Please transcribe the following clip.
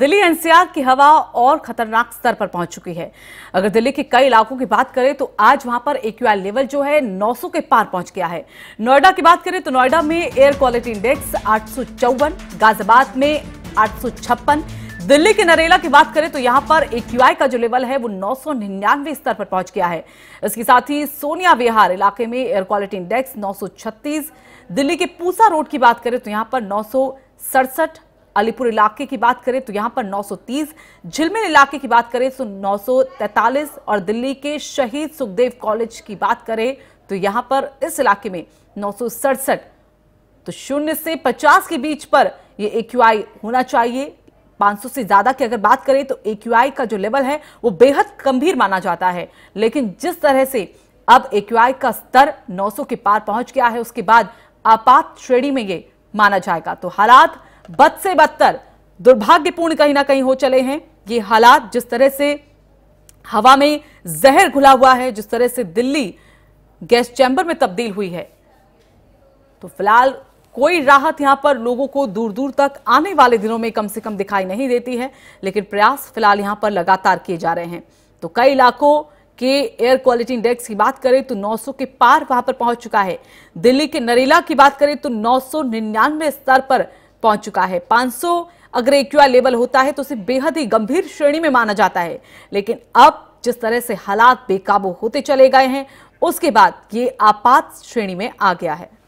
Delhi NCR की हवा और खतरनाक स्तर पर पहुंच चुकी है अगर दिल्ली के कई इलाकों की बात करें तो आज वहां पर एक्यूआई लेवल जो है 900 के पार पहुंच गया है नोएडा की बात करें तो नोएडा में एयर क्वालिटी इंडेक्स आठ गाजियाबाद में आठ दिल्ली के नरेला की बात करें तो यहां पर एक्यूआई का जो लेवल है वो नौ स्तर पर पहुंच गया है इसके साथ ही सोनिया विहार इलाके में एयर क्वालिटी इंडेक्स नौ दिल्ली के पूसा रोड की बात करें तो यहां पर नौ सड़सठ अलीपुर इलाके की बात करें तो यहां पर 930, झिलमिल इलाके की बात करें तो 943 और दिल्ली के शहीद सुखदेव कॉलेज की बात करें तो यहां पर इस इलाके में नौ तो शून्य से 50 के बीच पर ये एक्यूआई होना चाहिए 500 से ज़्यादा की अगर बात करें तो एक्यूआई का जो लेवल है वो बेहद गंभीर माना जाता है लेकिन जिस तरह से अब एक्यूआई का स्तर 900 के पार पहुंच गया है उसके बाद आपात श्रेणी में ये माना जाएगा तो हालात बद से बदतर दुर्भाग्यपूर्ण कहीं ना कहीं हो चले हैं ये हालात जिस तरह से हवा में जहर घुला हुआ है जिस तरह से दिल्ली गैस चैंबर में तब्दील हुई है तो फिलहाल कोई राहत यहां पर लोगों को दूर दूर तक आने वाले दिनों में कम से कम दिखाई नहीं देती है लेकिन प्रयास फिलहाल यहां पर लगातार किए जा रहे हैं तो कई इलाकों के एयर क्वालिटी इंडेक्स की बात करें तो 900 के पार वहां पर पहुंच चुका है दिल्ली के नरेला की बात करें तो नौ स्तर पर पहुंच चुका है 500 अगर एक्यूआर लेवल होता है तो उसे बेहद ही गंभीर श्रेणी में माना जाता है लेकिन अब जिस तरह से हालात बेकाबू होते चले गए हैं उसके बाद ये आपात श्रेणी में आ गया है